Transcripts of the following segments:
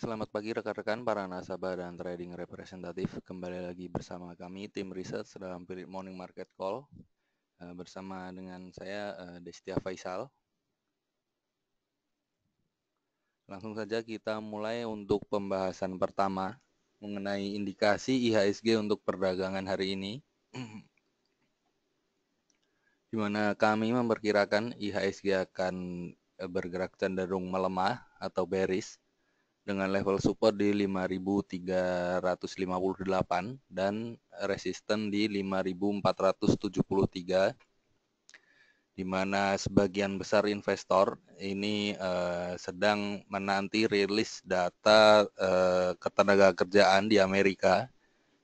Selamat pagi rekan-rekan para nasabah dan trading representatif. Kembali lagi bersama kami tim riset dalam Philip Morning Market Call eh, bersama dengan saya eh, Destia Faisal. Langsung saja kita mulai untuk pembahasan pertama mengenai indikasi IHSG untuk perdagangan hari ini. Di mana kami memperkirakan IHSG akan eh, bergerak cenderung melemah atau bearish dengan level support di 5358 dan resisten di 5473 di mana sebagian besar investor ini uh, sedang menanti rilis data uh, ketenaga kerjaan di Amerika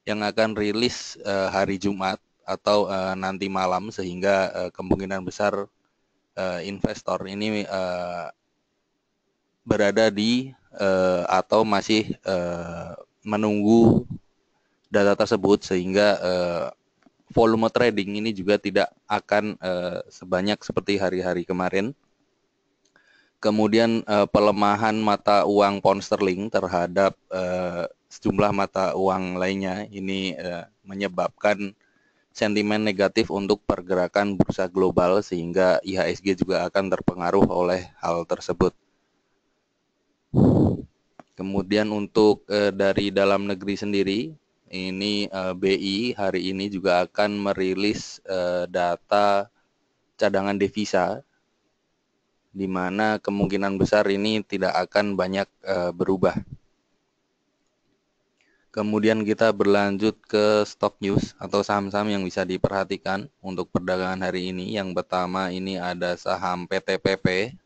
yang akan rilis uh, hari Jumat atau uh, nanti malam sehingga uh, kemungkinan besar uh, investor ini uh, berada di uh, atau masih uh, menunggu data tersebut sehingga uh, volume trading ini juga tidak akan uh, sebanyak seperti hari-hari kemarin. Kemudian uh, pelemahan mata uang pound sterling terhadap uh, sejumlah mata uang lainnya ini uh, menyebabkan sentimen negatif untuk pergerakan bursa global sehingga IHSG juga akan terpengaruh oleh hal tersebut. Kemudian untuk eh, dari dalam negeri sendiri, ini eh, BI hari ini juga akan merilis eh, data cadangan devisa, di mana kemungkinan besar ini tidak akan banyak eh, berubah. Kemudian kita berlanjut ke stock news atau saham-saham yang bisa diperhatikan untuk perdagangan hari ini. Yang pertama ini ada saham PTPP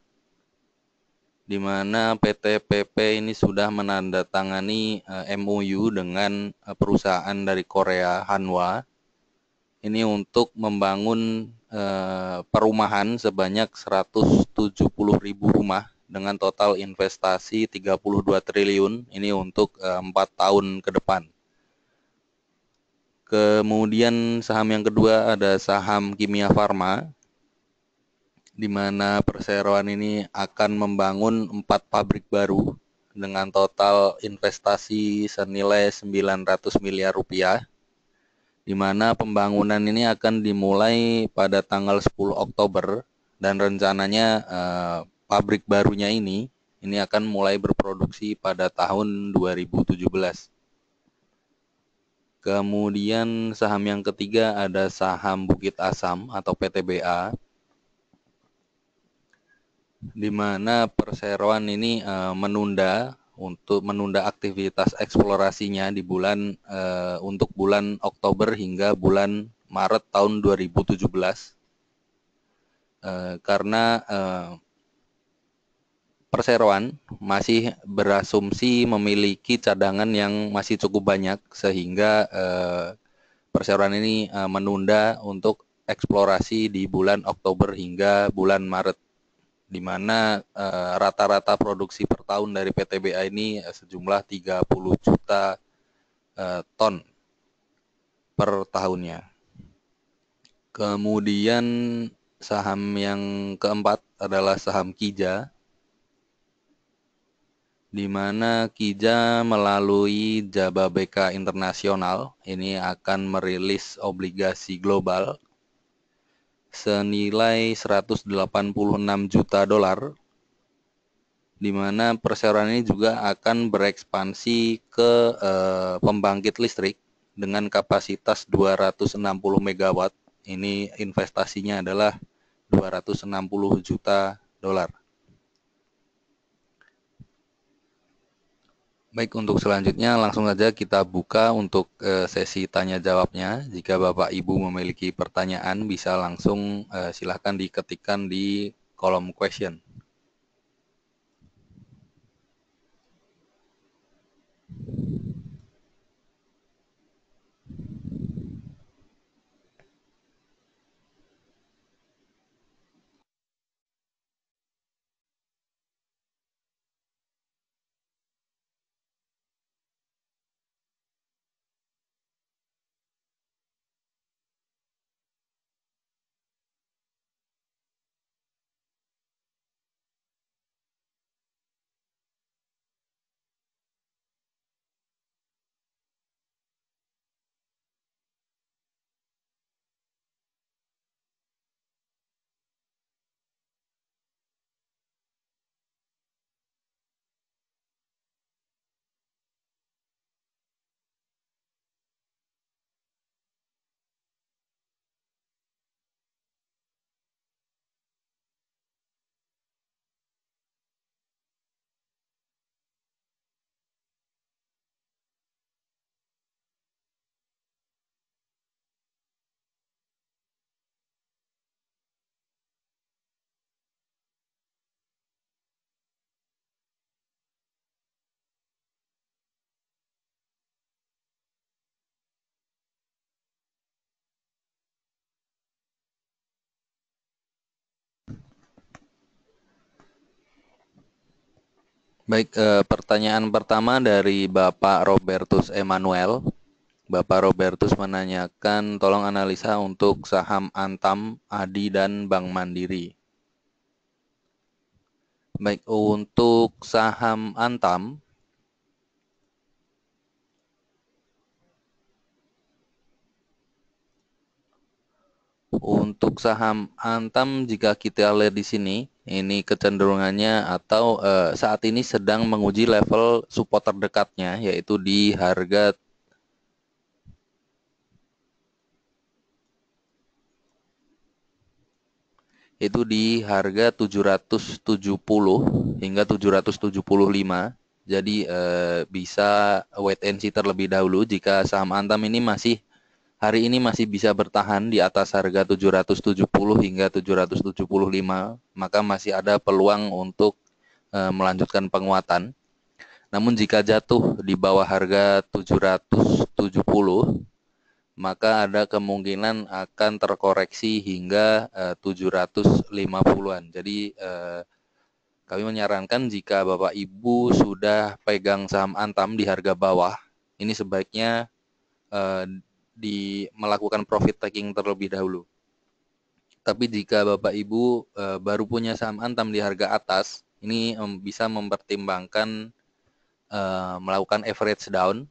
di mana PT PP ini sudah menandatangani eh, MOU dengan eh, perusahaan dari Korea Hanwa ini untuk membangun eh, perumahan sebanyak 170 ribu rumah dengan total investasi 32 triliun ini untuk empat tahun ke depan. Kemudian saham yang kedua ada saham Kimia Farma di mana perseroan ini akan membangun empat pabrik baru dengan total investasi senilai 900 miliar rupiah di mana pembangunan ini akan dimulai pada tanggal 10 Oktober dan rencananya eh, pabrik barunya ini ini akan mulai berproduksi pada tahun 2017. Kemudian saham yang ketiga ada saham Bukit Asam atau PTBA di mana perseroan ini uh, menunda untuk menunda aktivitas eksplorasinya di bulan uh, untuk bulan Oktober hingga bulan Maret tahun 2017 uh, eh, karena uh, perseroan masih berasumsi memiliki cadangan yang masih cukup banyak sehingga uh, perseroan ini uh, menunda untuk eksplorasi di bulan Oktober hingga bulan Maret di mana rata eh, rata-rata produksi per tahun dari PTBA ini eh, sejumlah 30 juta uh, ton per tahunnya. Kemudian saham yang keempat adalah saham Kija di mana Kija melalui Jababeka Internasional ini akan merilis obligasi global senilai 186 juta dolar di mana perseroan ini juga akan berekspansi ke e, pembangkit listrik dengan kapasitas 260 MW. Ini investasinya adalah 260 juta dolar. Baik, untuk selanjutnya langsung saja kita buka untuk eh, sesi tanya jawabnya. Jika Bapak Ibu memiliki pertanyaan bisa langsung eh, silahkan diketikkan di kolom question. Baik, e, pertanyaan pertama dari Bapak Robertus Emanuel. Bapak Robertus menanyakan tolong analisa untuk saham Antam, Adi, dan Bank Mandiri. Baik, untuk saham Antam, Untuk saham Antam jika kita lihat di sini, ini kecenderungannya atau uh, saat ini sedang menguji level support terdekatnya yaitu di harga itu di harga 770 hingga 775. Jadi uh, bisa wait and see terlebih dahulu jika saham Antam ini masih hari ini masih bisa bertahan di atas harga 770 hingga 775, maka masih ada peluang untuk e, melanjutkan penguatan. Namun jika jatuh di bawah harga 770, maka ada kemungkinan akan terkoreksi hingga e, eh, 750-an. Jadi e, kami menyarankan jika Bapak Ibu sudah pegang saham Antam di harga bawah, ini sebaiknya di melakukan profit taking terlebih dahulu. Tapi jika Bapak Ibu e, baru punya saham Antam di harga atas, ini bisa mempertimbangkan e, melakukan average down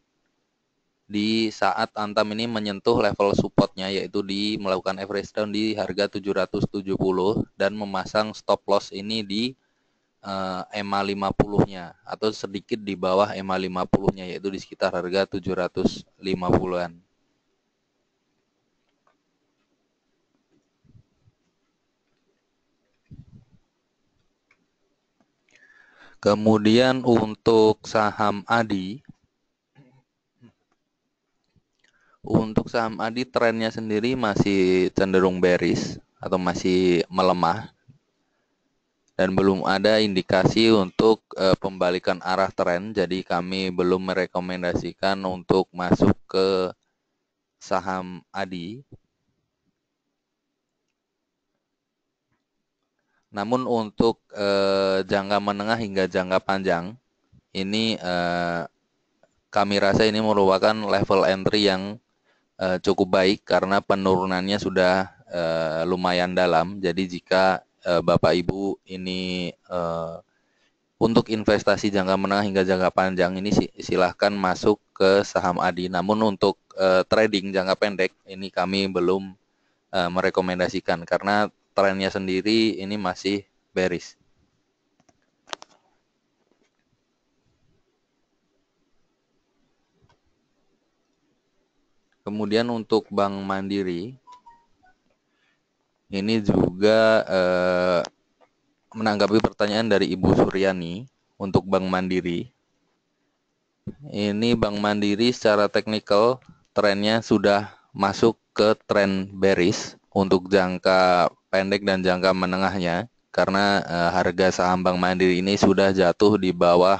di saat Antam ini menyentuh level supportnya yaitu di melakukan average down di harga 770 dan memasang stop loss ini di EMA e 50-nya atau sedikit di bawah EMA 50-nya yaitu di sekitar harga 750-an. Kemudian untuk saham Adi, untuk saham Adi trennya sendiri masih cenderung bearish atau masih melemah dan belum ada indikasi untuk e, pembalikan arah tren. Jadi kami belum merekomendasikan untuk masuk ke saham Adi Namun untuk eh, jangka menengah hingga jangka panjang ini eh, kami rasa ini merupakan level entry yang eh, cukup baik karena penurunannya sudah eh, lumayan dalam. Jadi jika eh, Bapak Ibu ini eh, untuk investasi jangka menengah hingga jangka panjang ini silahkan masuk ke saham Adi. Namun untuk eh, trading jangka pendek ini kami belum eh, merekomendasikan karena trennya sendiri ini masih bearish. Kemudian untuk Bank Mandiri ini juga eh, menanggapi pertanyaan dari Ibu Suryani untuk Bank Mandiri. Ini Bank Mandiri secara teknikal trennya sudah masuk ke tren bearish untuk jangka pendek dan jangka menengahnya karena uh, harga saham Bank Mandiri ini sudah jatuh di bawah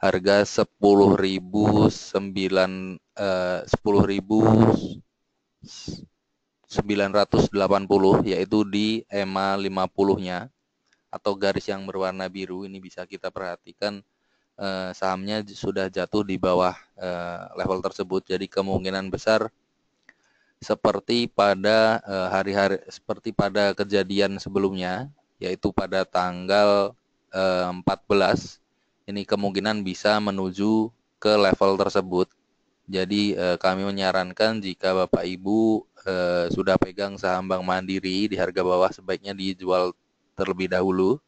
harga 10.009 eh 10.980 yaitu di EMA 50-nya atau garis yang berwarna biru ini bisa kita perhatikan eh, sahamnya sudah jatuh di bawah eh, level tersebut jadi kemungkinan besar seperti pada eh, hari-hari eh, seperti pada kejadian sebelumnya yaitu pada tanggal eh, 14 ini kemungkinan bisa menuju ke level tersebut. Jadi eh, kami menyarankan jika Bapak Ibu eh, sudah pegang saham Bank Mandiri di harga bawah sebaiknya dijual terlebih dahulu.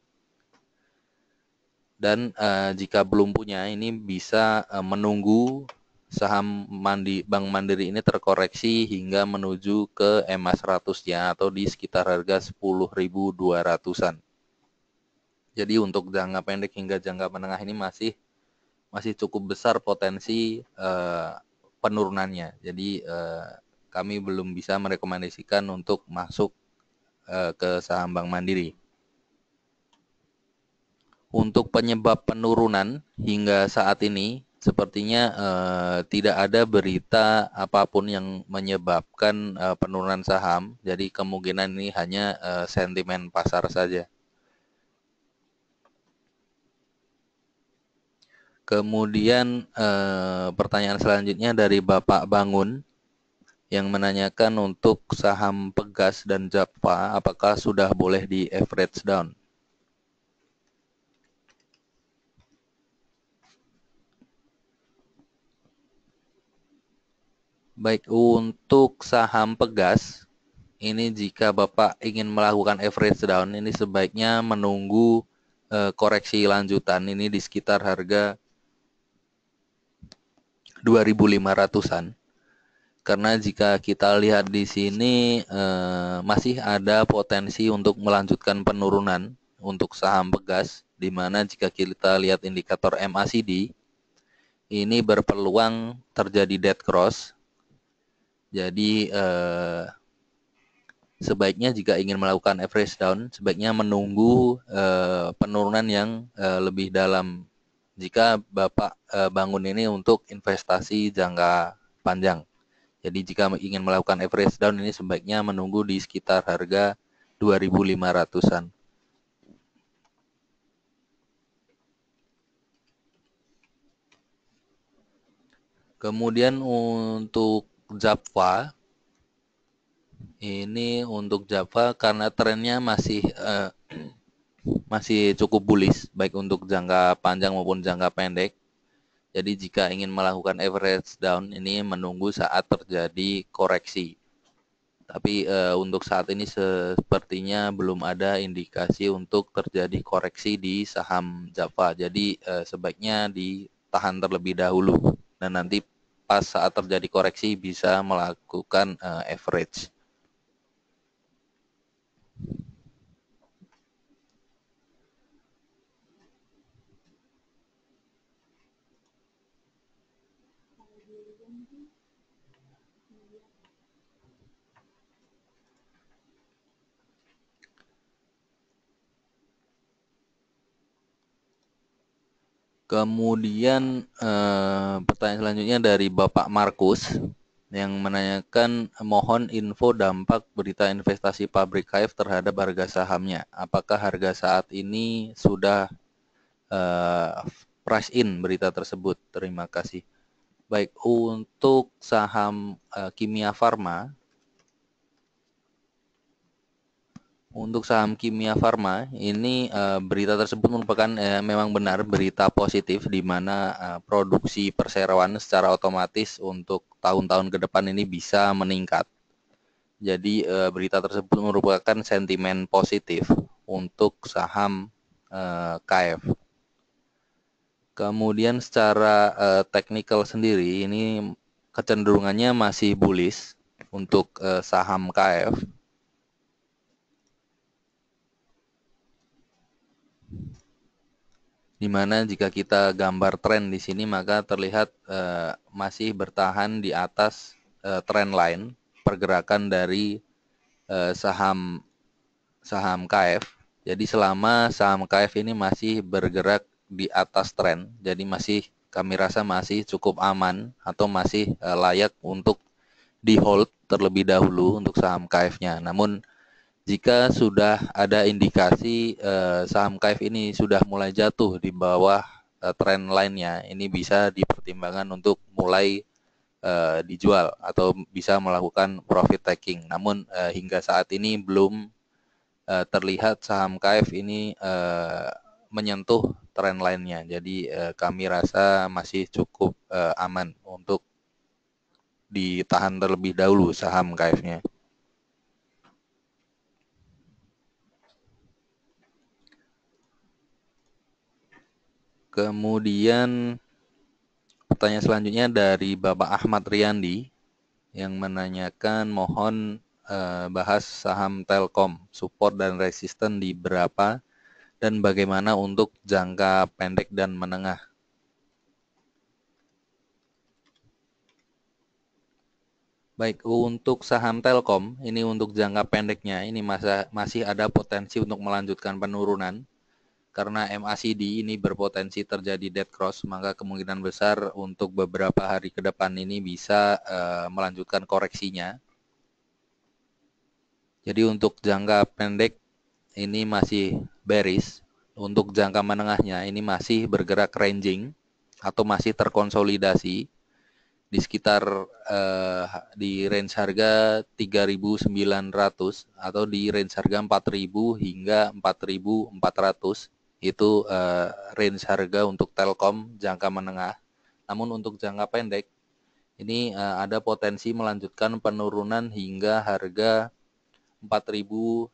Dan eh, jika belum punya ini bisa eh, menunggu saham mandi Bank Mandiri ini terkoreksi hingga menuju ke EMA 100 ya atau di sekitar harga 10.200-an. Jadi untuk jangka pendek hingga jangka menengah ini masih masih cukup besar potensi eh, penurunannya. Jadi eh, kami belum bisa merekomendasikan untuk masuk eh, ke saham Bank Mandiri. Untuk penyebab penurunan hingga saat ini sepertinya uh, tidak ada berita apapun yang menyebabkan uh, penurunan saham. Jadi kemungkinan ini hanya uh, sentimen pasar saja. Kemudian eh, pertanyaan selanjutnya dari Bapak Bangun yang menanyakan untuk saham Pegas dan Japa apakah sudah boleh di average down? Baik, untuk saham Pegas, ini jika Bapak ingin melakukan average down, ini sebaiknya menunggu e, koreksi lanjutan ini di sekitar harga 2.500-an. Karena jika kita lihat di sini e, masih ada potensi untuk melanjutkan penurunan untuk saham Pegas, di mana jika kita lihat indikator MACD, ini berpeluang terjadi dead cross jadi eh, sebaiknya jika ingin melakukan average down, sebaiknya menunggu eh, penurunan yang eh, lebih dalam. Jika Bapak eh, bangun ini untuk investasi jangka panjang. Jadi jika ingin melakukan average down ini sebaiknya menunggu di sekitar harga 2500-an. Kemudian untuk Java ini untuk Java karena trennya masih uh, masih cukup bullish baik untuk jangka panjang maupun jangka pendek. Jadi jika ingin melakukan average down ini menunggu saat terjadi koreksi. Tapi eh, untuk saat ini sepertinya belum ada indikasi untuk terjadi koreksi di saham Java. Jadi eh, sebaiknya ditahan terlebih dahulu dan nanti pas saat terjadi koreksi bisa melakukan uh, average. Kemudian eh, pertanyaan selanjutnya dari Bapak Markus yang menanyakan mohon info dampak berita investasi pabrik Hive terhadap harga sahamnya. Apakah harga saat ini sudah eh, price in berita tersebut? Terima kasih. Baik, untuk saham eh, Kimia Farma Untuk saham Kimia Farma, ini uh, berita tersebut merupakan uh, memang benar berita positif di mana uh, produksi perseroan secara otomatis untuk tahun-tahun ke depan ini bisa meningkat. Jadi uh, berita tersebut merupakan sentimen positif untuk saham uh, KF. Kemudian secara uh, technical sendiri ini kecenderungannya masih bullish untuk uh, saham KF Dimana jika kita gambar tren di sini maka terlihat eh, masih bertahan di atas eh, trend line pergerakan dari eh, saham saham KF. Jadi selama saham KF ini masih bergerak di atas trend jadi masih kami rasa masih cukup aman atau masih eh, layak untuk di hold terlebih dahulu untuk saham KF-nya. Namun jika sudah ada indikasi eh, saham KF ini sudah mulai jatuh di bawah eh, trend lainnya, ini bisa dipertimbangkan untuk mulai eh, dijual atau bisa melakukan profit taking. Namun eh, hingga saat ini belum eh, terlihat saham KF ini eh, menyentuh tren lainnya. Jadi eh, kami rasa masih cukup eh, aman untuk ditahan terlebih dahulu saham KF-nya. Kemudian pertanyaan selanjutnya dari Bapak Ahmad Riyandi yang menanyakan mohon eh, bahas saham Telkom, support dan resisten di berapa dan bagaimana untuk jangka pendek dan menengah. Baik, untuk saham Telkom, ini untuk jangka pendeknya, ini masa, masih ada potensi untuk melanjutkan penurunan karena MACD ini berpotensi terjadi dead cross, maka kemungkinan besar untuk beberapa hari ke depan ini bisa uh, melanjutkan koreksinya. Jadi untuk jangka pendek ini masih bearish, untuk jangka menengahnya ini masih bergerak ranging atau masih terkonsolidasi di sekitar uh, di range harga 3.900 atau di range harga 4.000 hingga 4.400 itu uh, range harga untuk Telkom jangka menengah. Namun untuk jangka pendek ini uh, ada potensi melanjutkan penurunan hingga harga 4180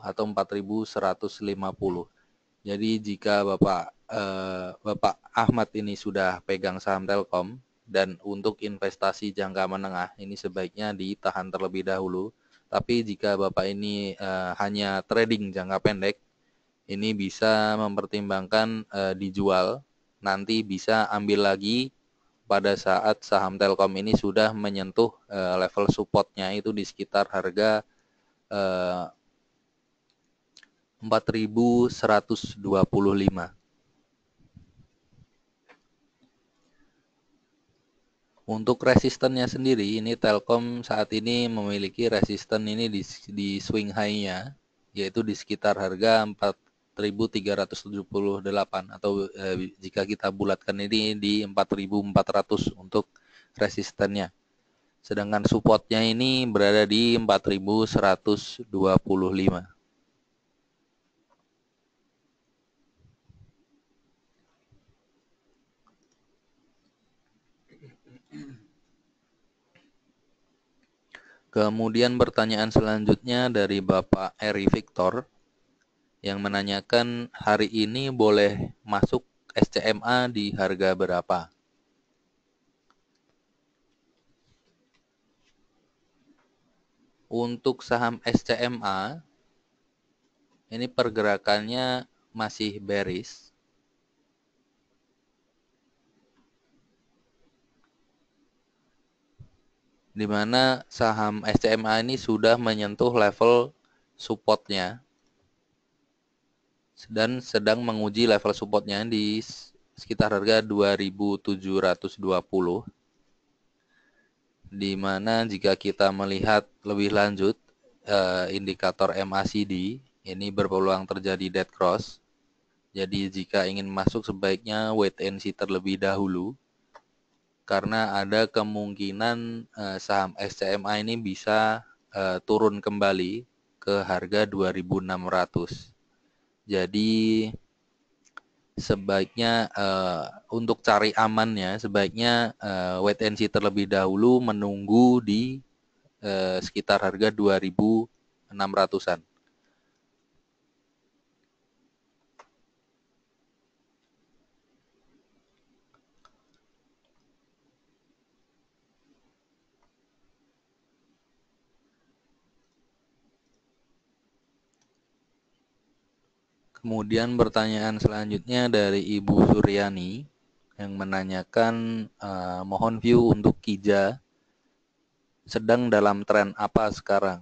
atau 4150. Jadi jika Bapak uh, Bapak Ahmad ini sudah pegang saham Telkom dan untuk investasi jangka menengah ini sebaiknya ditahan terlebih dahulu. Tapi jika Bapak ini uh, hanya trading jangka pendek ini bisa mempertimbangkan e, dijual nanti bisa ambil lagi pada saat saham Telkom ini sudah menyentuh e, level supportnya itu di sekitar harga e, eh, 4125. Untuk resistennya sendiri ini Telkom saat ini memiliki resisten ini di, di swing high-nya yaitu di sekitar harga 4 4.378 atau eh, jika kita bulatkan ini di 4.400 untuk resistennya. Sedangkan supportnya ini berada di 4.125. Kemudian pertanyaan selanjutnya dari Bapak Eri Victor yang menanyakan hari ini boleh masuk SCMA di harga berapa. Untuk saham SCMA, ini pergerakannya masih bearish. Di mana saham SCMA ini sudah menyentuh level supportnya dan sedang menguji level supportnya di sekitar harga 2720 di mana jika kita melihat lebih lanjut eh, indikator MACD ini berpeluang terjadi dead cross jadi jika ingin masuk sebaiknya wait and see terlebih dahulu karena ada kemungkinan eh, saham SCMA ini bisa eh, turun kembali ke harga 2600 jadi sebaiknya uh, untuk cari amannya sebaiknya uh, wait and see terlebih dahulu menunggu di uh, sekitar harga 2.600-an. Kemudian pertanyaan selanjutnya dari Ibu Suryani yang menanyakan uh, mohon view untuk Kija sedang dalam tren apa sekarang?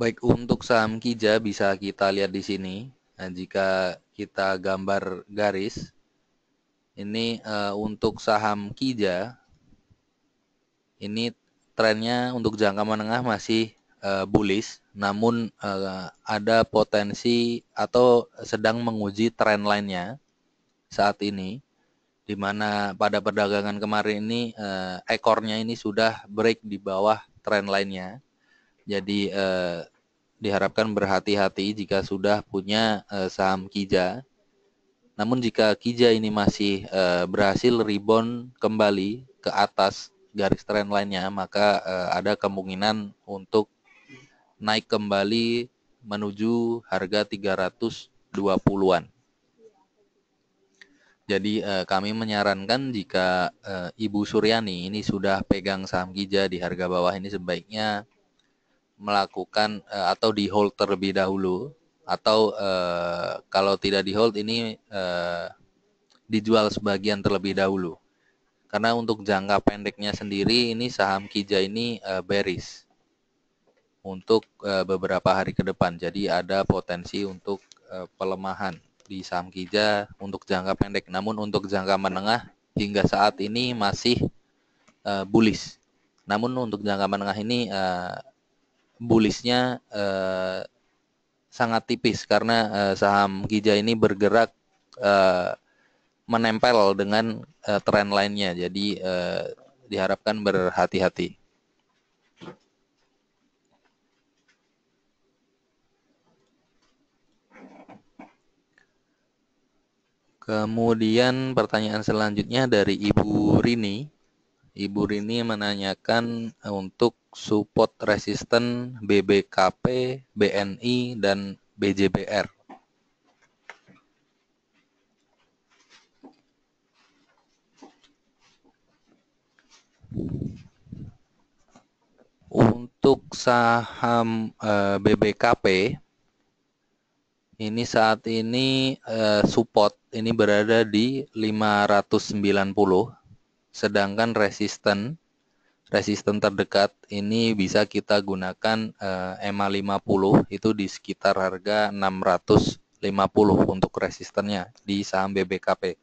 Baik, untuk saham Kija bisa kita lihat di sini. Nah, jika kita gambar garis, ini uh, untuk saham Kija, ini trennya untuk jangka menengah masih uh, bullish, namun uh, ada potensi atau sedang menguji tren nya saat ini, di mana pada perdagangan kemarin ini uh, ekornya ini sudah break di bawah tren nya. Jadi eh, diharapkan berhati-hati jika sudah punya eh, saham Kija. Namun jika Kija ini masih eh, berhasil rebound kembali ke atas garis trend lainnya, maka eh, ada kemungkinan untuk naik kembali menuju harga 320-an. Jadi eh, kami menyarankan jika eh, Ibu Suryani ini sudah pegang saham Kija di harga bawah ini sebaiknya melakukan uh, atau di hold terlebih dahulu atau uh, kalau tidak di hold ini uh, dijual sebagian terlebih dahulu. Karena untuk jangka pendeknya sendiri ini saham Kija ini uh, bearish untuk uh, beberapa hari ke depan. Jadi ada potensi untuk uh, pelemahan di saham Kija untuk jangka pendek. Namun untuk jangka menengah hingga saat ini masih uh, bullish. Namun untuk jangka menengah ini uh, bullishnya eh, sangat tipis karena eh, saham Gija ini bergerak eh, menempel dengan eh, tren lainnya. Jadi eh, diharapkan berhati-hati. Kemudian pertanyaan selanjutnya dari Ibu Rini. Ibu Rini menanyakan eh, untuk support resisten BBKP, BNI, dan BJBR. Untuk saham eh, BBKP, ini saat ini eh, support ini berada di 590 sedangkan resisten resisten terdekat ini bisa kita gunakan uh, EMA 50 itu di sekitar harga 650 untuk resistennya di saham BBKP.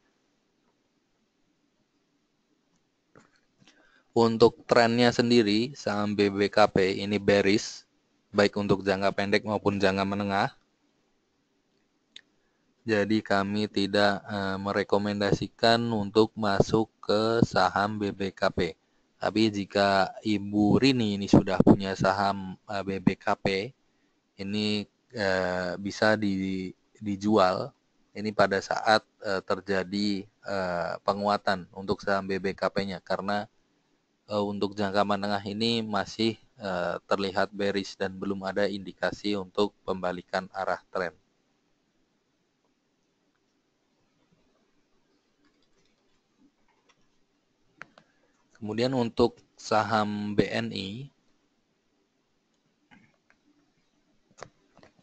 Untuk trennya sendiri saham BBKP ini bearish baik untuk jangka pendek maupun jangka menengah jadi kami tidak eh, merekomendasikan untuk masuk ke saham BBKP. Tapi jika Ibu Rini ini sudah punya saham eh, BBKP, ini eh, bisa dijual. Ini pada saat terjadi penguatan untuk saham BBKP-nya karena untuk jangka menengah ini masih terlihat bearish dan belum ada indikasi untuk pembalikan arah tren. Kemudian untuk saham BNI,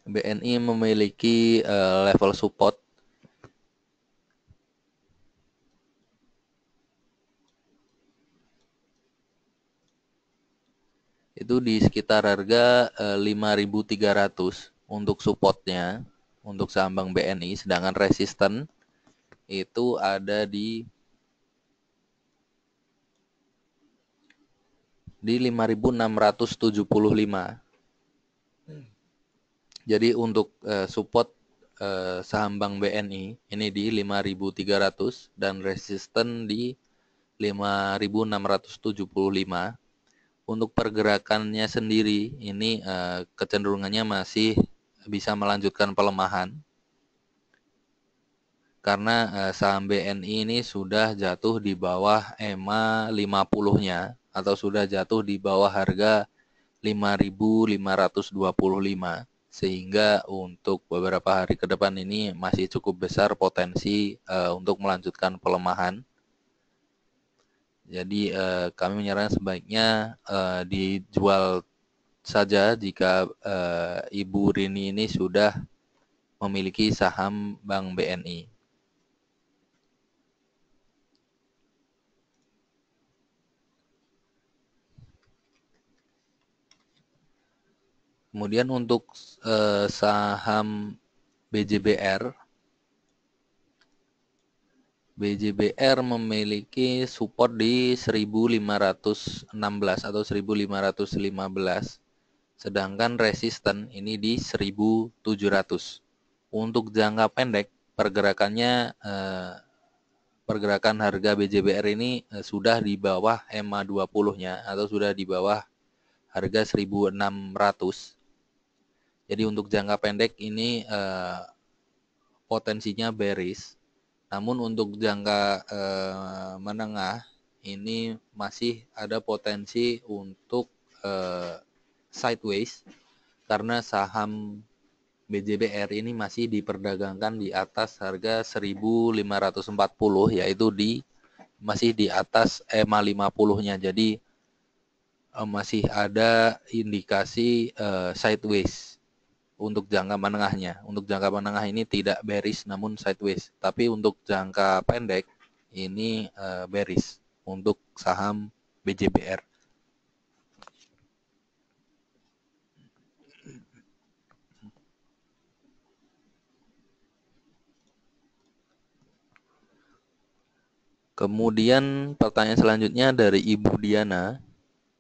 BNI memiliki eh, level support itu di sekitar harga uh, eh, 5.300 untuk supportnya untuk saham bank BNI, sedangkan resisten itu ada di di 5675. Jadi untuk uh, support uh, saham Bank BNI ini di 5300 dan resisten di 5675. Untuk pergerakannya sendiri ini uh, kecenderungannya masih bisa melanjutkan pelemahan karena uh, saham BNI ini sudah jatuh di bawah EMA 50-nya atau sudah jatuh di bawah harga 5.525 sehingga untuk beberapa hari ke depan ini masih cukup besar potensi uh, untuk melanjutkan pelemahan. Jadi uh, kami menyarankan sebaiknya uh, dijual saja jika uh, Ibu Rini ini sudah memiliki saham Bank BNI. Kemudian untuk eh, saham BJBR, BJBR memiliki support di 1516 atau 1515 sedangkan resisten ini di 1700. Untuk jangka pendek pergerakannya eh, pergerakan harga BJBR ini eh, sudah di bawah ma 20-nya atau sudah di bawah harga 1600 jadi untuk jangka pendek ini eh, potensinya bearish. Namun untuk jangka eh, menengah ini masih ada potensi untuk eh, sideways karena saham BJBR ini masih diperdagangkan di atas harga 1540 yaitu di masih di atas EMA 50-nya. Jadi masih ada indikasi sideways untuk jangka menengahnya. Untuk jangka menengah ini tidak bearish namun sideways, tapi untuk jangka pendek ini uh, bearish untuk saham BJBR. Kemudian pertanyaan selanjutnya dari Ibu Diana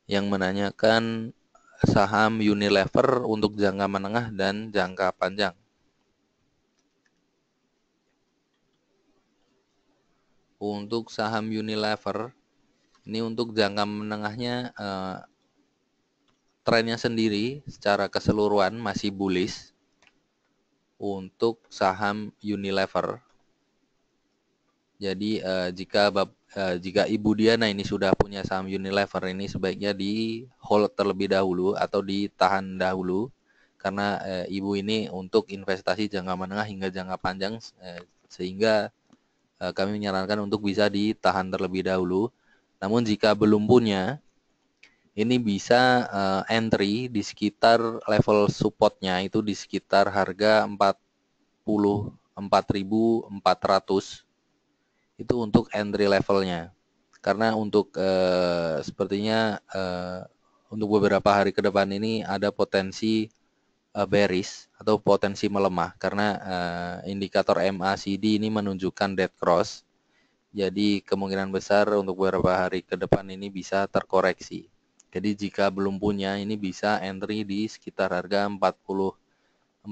yang menanyakan saham Unilever untuk jangka menengah dan jangka panjang. Untuk saham Unilever ini untuk jangka menengahnya eh, trennya sendiri secara keseluruhan masih bullish untuk saham Unilever jadi uh, jika bab, uh, jika Ibu Diana ini sudah punya saham Unilever ini sebaiknya di hold terlebih dahulu atau ditahan dahulu karena uh, Ibu ini untuk investasi jangka menengah hingga jangka panjang uh, sehingga uh, kami menyarankan untuk bisa ditahan terlebih dahulu. Namun jika belum punya ini bisa uh, entry di sekitar level supportnya itu di sekitar harga 44.400 itu untuk entry levelnya karena untuk eh, sepertinya eh, untuk beberapa hari ke depan ini ada potensi eh, bearish atau potensi melemah karena indikator MACD ini menunjukkan dead cross jadi kemungkinan besar untuk beberapa hari ke depan ini bisa terkoreksi jadi jika belum punya ini bisa entry di sekitar harga 44.000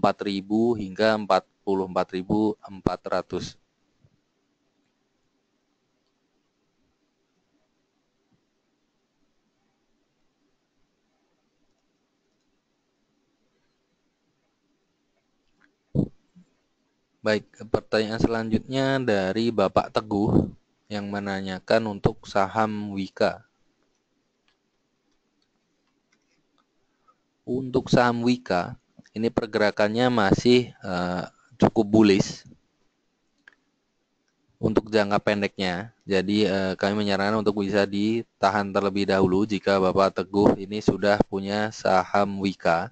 hingga 44.400 Baik, pertanyaan selanjutnya dari Bapak Teguh yang menanyakan untuk saham Wika. Untuk saham Wika, ini pergerakannya masih uh, cukup bullish untuk jangka pendeknya. Jadi uh, kami menyarankan untuk bisa ditahan terlebih dahulu jika Bapak Teguh ini sudah punya saham Wika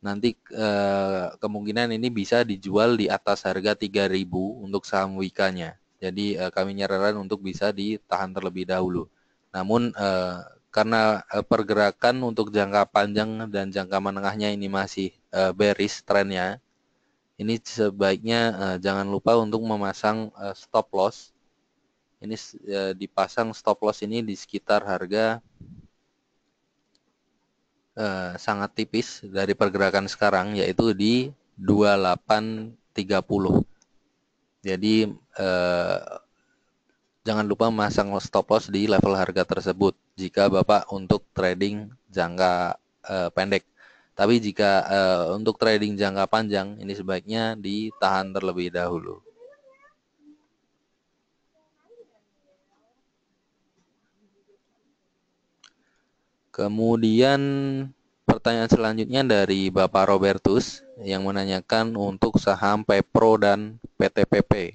nanti eh, kemungkinan ini bisa dijual di atas harga 3000 untuk saham Wikanya. Jadi eh, kami nyarankan untuk bisa ditahan terlebih dahulu. Namun eh, karena eh, pergerakan untuk jangka panjang dan jangka menengahnya ini masih eh, bearish trennya, ini sebaiknya eh, jangan lupa untuk memasang eh, stop loss. Ini eh, dipasang stop loss ini di sekitar harga Eh, sangat tipis dari pergerakan sekarang yaitu di 2830. Jadi eh, jangan lupa masang stop loss di level harga tersebut jika Bapak untuk trading jangka eh, pendek. Tapi jika eh, untuk trading jangka panjang ini sebaiknya ditahan terlebih dahulu. Kemudian pertanyaan selanjutnya dari Bapak Robertus yang menanyakan untuk saham Pepro dan PTPP.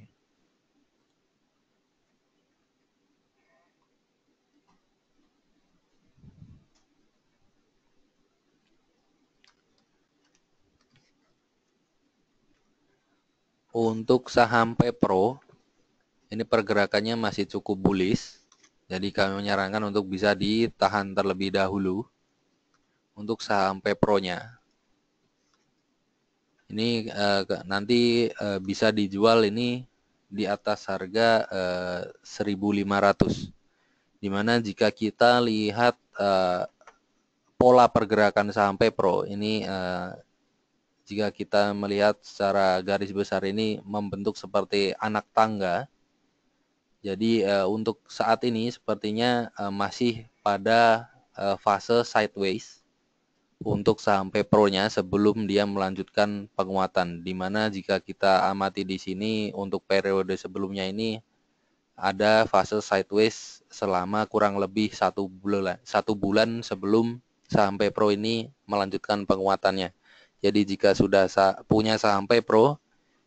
Untuk saham Pepro, ini pergerakannya masih cukup bullish jadi kami menyarankan untuk bisa ditahan terlebih dahulu untuk saham pronya. Ini eh, nanti eh, bisa dijual ini di atas harga eh, 1.500. Dimana jika kita lihat eh, pola pergerakan saham pro ini eh, jika kita melihat secara garis besar ini membentuk seperti anak tangga jadi uh, untuk saat ini sepertinya uh, masih pada uh, fase sideways untuk saham Pepronya sebelum dia melanjutkan penguatan. Dimana jika kita amati di sini untuk periode sebelumnya ini ada fase sideways selama kurang lebih satu bulan satu bulan sebelum saham Pepro ini melanjutkan penguatannya. Jadi jika sudah sa punya saham Pepro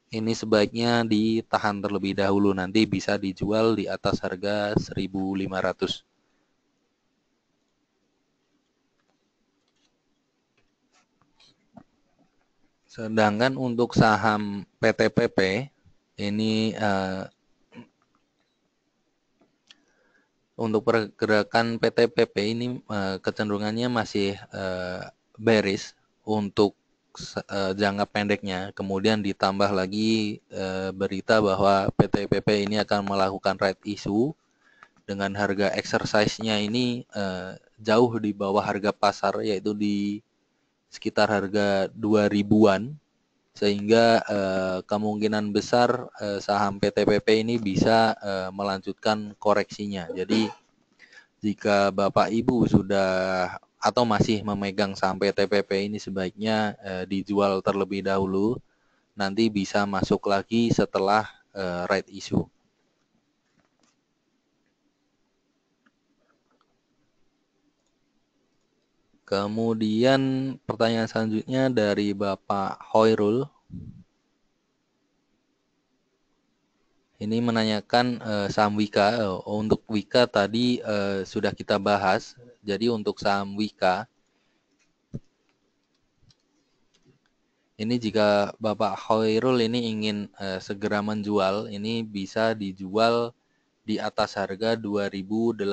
ini sebaiknya ditahan terlebih dahulu nanti bisa dijual di atas harga 1500 Sedangkan untuk saham PTPP ini uh, untuk pergerakan PTPP ini eh, kecenderungannya masih uh, bearish untuk Eh, jangka pendeknya, kemudian ditambah lagi eh, berita bahwa PT PP ini akan melakukan right issue dengan harga exercise-nya ini eh, jauh di bawah harga pasar yaitu di sekitar harga 2000-an sehingga kemungkinan besar saham PT PP ini bisa melanjutkan koreksinya. Jadi jika Bapak Ibu sudah atau masih memegang sampai TPP ini sebaiknya eh, dijual terlebih dahulu nanti bisa masuk lagi setelah eh, right issue. Kemudian pertanyaan selanjutnya dari Bapak Hoirul ini menanyakan uh, eh, saham Wika. Oh, untuk Wika tadi uh, sudah kita bahas. Jadi untuk saham Wika ini jika Bapak Khairul ini ingin uh, segera menjual, ini bisa dijual di atas harga 2890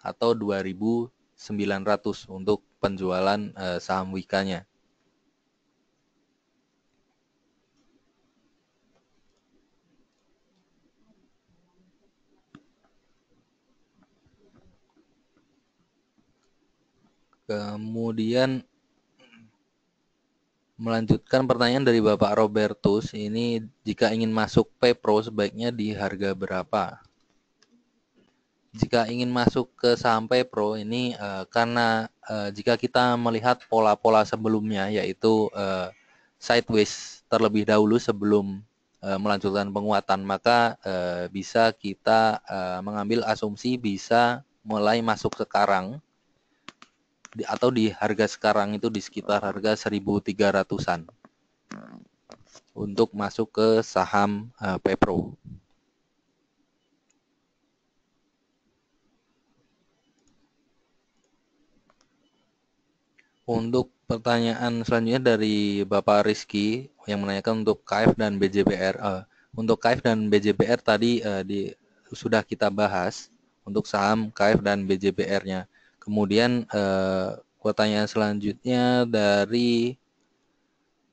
atau 2900 untuk penjualan uh, saham Wikanya. Kemudian melanjutkan pertanyaan dari Bapak Robertus, ini jika ingin masuk P-Pro sebaiknya di harga berapa? jika ingin masuk ke saham Pro ini uh, karena uh, jika kita melihat pola-pola sebelumnya yaitu uh, sideways terlebih dahulu sebelum uh, melanjutkan penguatan maka uh, bisa kita uh, mengambil asumsi bisa mulai masuk sekarang atau di harga sekarang itu di sekitar harga 1.300-an untuk masuk ke saham uh, Pepro. Untuk pertanyaan selanjutnya dari Bapak Rizky yang menanyakan untuk KF dan BJBR. Uh, eh, untuk KF dan BJBR tadi uh, di, sudah kita bahas untuk saham KF dan BJBR-nya. Kemudian eh, pertanyaan selanjutnya dari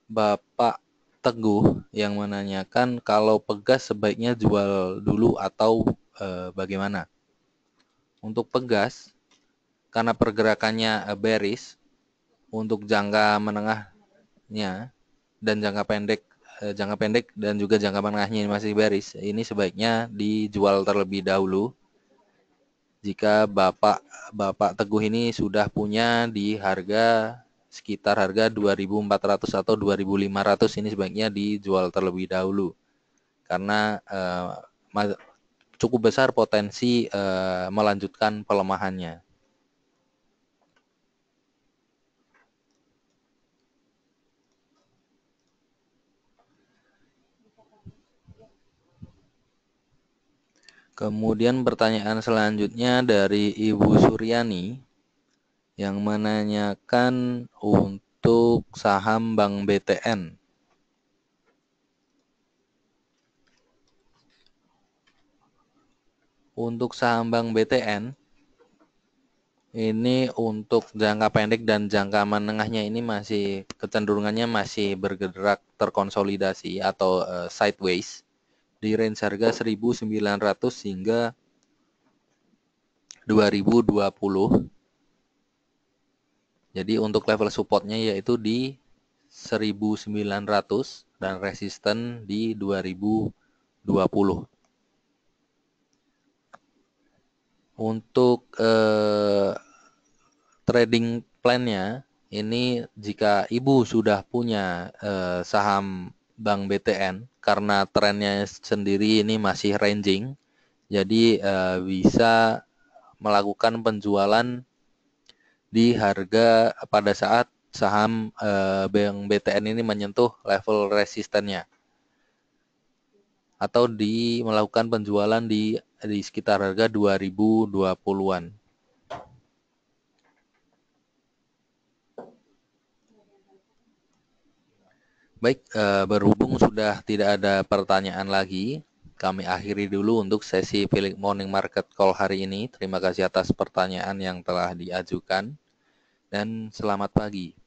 Bapak Teguh yang menanyakan kalau pegas sebaiknya jual dulu atau eh, bagaimana? Untuk pegas karena pergerakannya eh, bearish untuk jangka menengahnya dan jangka pendek eh, jangka pendek dan juga jangka menengahnya ini masih beris ini sebaiknya dijual terlebih dahulu jika Bapak Bapak Teguh ini sudah punya di harga sekitar harga 2400 atau 2500 ini sebaiknya dijual terlebih dahulu. Karena eh, cukup besar potensi eh, melanjutkan pelemahannya. Kemudian pertanyaan selanjutnya dari Ibu Suryani yang menanyakan untuk saham Bank BTN. Untuk saham Bank BTN ini untuk jangka pendek dan jangka menengahnya ini masih kecenderungannya masih bergerak terkonsolidasi atau eh, sideways di range harga 1900 hingga 2020. Jadi untuk level supportnya yaitu di 1900 dan resisten di 2020. Untuk eh, trading plannya ini jika ibu sudah punya eh, saham Bank BTN karena trennya sendiri ini masih ranging, jadi uh, bisa melakukan penjualan di harga pada saat saham uh, Bank BTN ini menyentuh level resistennya atau di melakukan penjualan di di sekitar harga 2020-an. Baik, eh, berhubung sudah tidak ada pertanyaan lagi, kami akhiri dulu untuk sesi Philip Morning Market Call hari ini. Terima kasih atas pertanyaan yang telah diajukan dan selamat pagi.